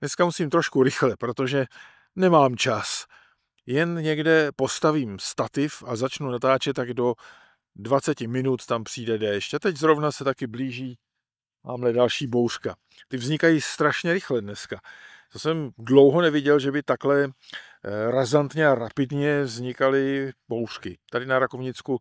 Dneska musím trošku rychle, protože nemám čas. Jen někde postavím stativ a začnu natáčet, tak do 20 minut tam přijde déšť. A teď zrovna se taky blíží máme další bouřka. Ty vznikají strašně rychle dneska. To jsem dlouho neviděl, že by takhle eh, razantně a rapidně vznikaly bouřky. Tady na Rakovnicku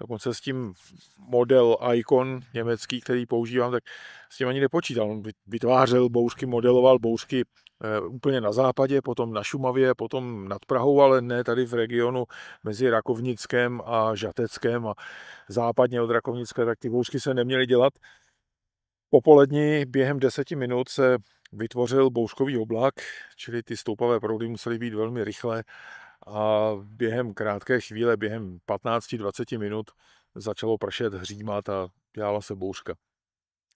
Dokonce s tím model Icon německý, který používám, tak s tím ani nepočítal. On vytvářel bouřky, modeloval bouřky eh, úplně na západě, potom na Šumavě, potom nad Prahou, ale ne tady v regionu mezi Rakovnickém a Žateckem a západně od Rakovnické, tak ty bouřky se neměly dělat. Popolední během deseti minut se vytvořil bouřkový oblak, čili ty stoupavé proudy musely být velmi rychlé a během krátké chvíle, během 15-20 minut začalo pršet, hřímat a dělala se bouřka.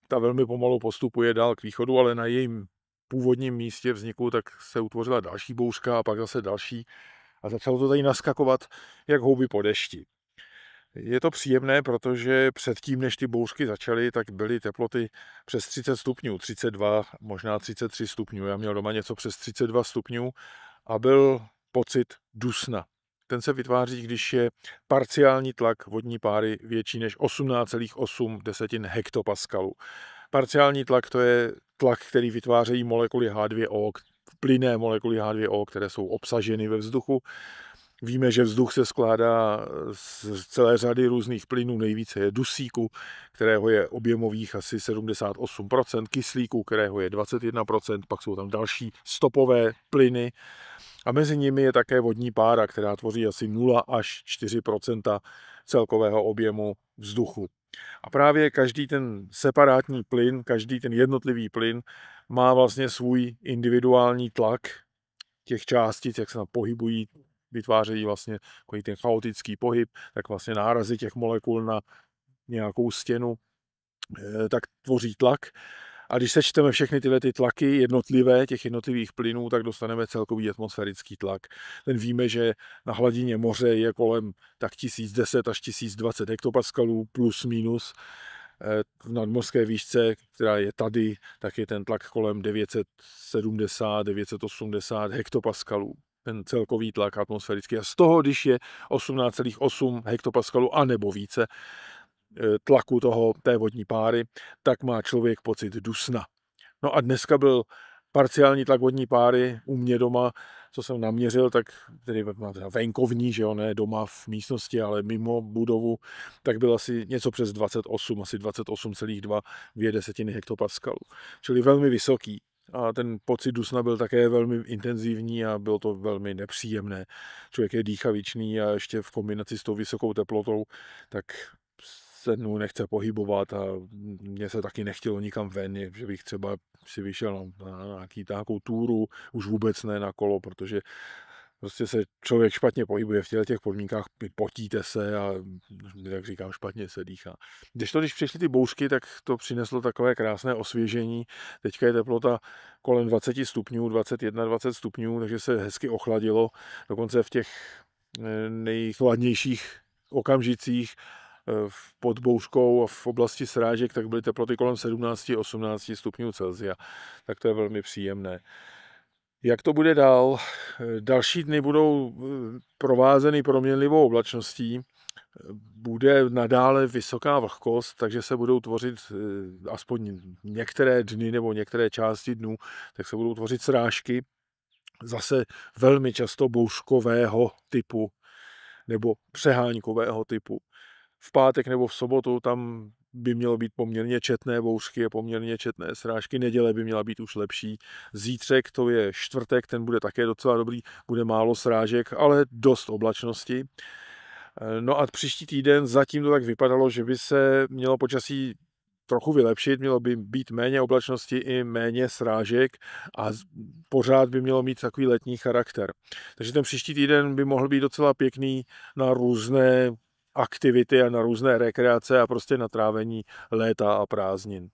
Ta velmi pomalu postupuje dál k východu, ale na jejím původním místě vzniku tak se utvořila další bouřka a pak zase další a začalo to tady naskakovat jak houby po dešti. Je to příjemné, protože předtím, než ty bouřky začaly, tak byly teploty přes 30 stupňů, 32, možná 33 stupňů. Já měl doma něco přes 32 stupňů a byl pocit dusna. Ten se vytváří, když je parciální tlak vodní páry větší než 18,8 desetin hektopaskalu. Parciální tlak to je tlak, který vytvářejí molekuly H2O, plyné molekuly H2O, které jsou obsaženy ve vzduchu. Víme, že vzduch se skládá z celé řady různých plynů, nejvíce je dusíku, kterého je objemových asi 78%, kyslíku, kterého je 21%, pak jsou tam další stopové plyny a mezi nimi je také vodní pára, která tvoří asi 0 až 4 celkového objemu vzduchu. A právě každý ten separátní plyn, každý ten jednotlivý plyn má vlastně svůj individuální tlak těch částic, jak se tam pohybují, vytvářejí vlastně ten chaotický pohyb, tak vlastně nárazy těch molekul na nějakou stěnu, eh, tak tvoří tlak a když sečteme všechny tyhle ty tlaky jednotlivé, těch jednotlivých plynů, tak dostaneme celkový atmosférický tlak. Ten víme, že na hladině moře je kolem tak 1010 až 1020 hektopaskalů plus minus. Eh, v nadmořské výšce, která je tady, tak je ten tlak kolem 970-980 hektopaskalů ten celkový tlak atmosférický. A z toho, když je 18,8 hektopaskalů a nebo více, Eh, tlaku toho, té vodní páry, tak má člověk pocit dusna. No a dneska byl parciální tlak vodní páry u mě doma, co jsem naměřil, tak tedy venkovní, že jo, ne doma v místnosti, ale mimo budovu, tak byl asi něco přes 28, asi 28,2 desetiny hektopaskalů. Čili velmi vysoký. A ten pocit dusna byl také velmi intenzivní a bylo to velmi nepříjemné. Člověk je dýchavičný a ještě v kombinaci s tou vysokou teplotou, tak se mnou nechce pohybovat a mě se taky nechtělo nikam ven, že bych třeba si vyšel na, na nějaký takovou túru, už vůbec ne na kolo, protože prostě se člověk špatně pohybuje v těchto těch podmínkách, potíte se a, jak říkám, špatně se dýchá. Když to, když přišly ty bouřky, tak to přineslo takové krásné osvěžení. Teďka je teplota kolem 20 stupňů, 21, 20 stupňů, takže se hezky ochladilo. Dokonce v těch eh, nejchladnějších okamžicích pod bouřkou a v oblasti srážek, tak byly teploty kolem 17-18 stupňů Celsia. Tak to je velmi příjemné. Jak to bude dál? Další dny budou eh, provázeny proměnlivou oblačností. Bude nadále vysoká vlhkost, takže se budou tvořit eh, aspoň některé dny nebo některé části dnů, tak se budou tvořit srážky, zase velmi často bouřkového typu nebo přeháňkového typu v pátek nebo v sobotu tam by mělo být poměrně četné bouřky a poměrně četné srážky. Neděle by měla být už lepší. Zítřek, to je čtvrtek, ten bude také docela dobrý, bude málo srážek, ale dost oblačnosti. Eh, no a příští týden zatím to tak vypadalo, že by se mělo počasí trochu vylepšit, mělo by být méně oblačnosti i méně srážek a pořád by mělo mít takový letní charakter. Takže ten příští týden by mohl být docela pěkný na různé aktivity a na různé rekreace a prostě na trávení léta a prázdnin.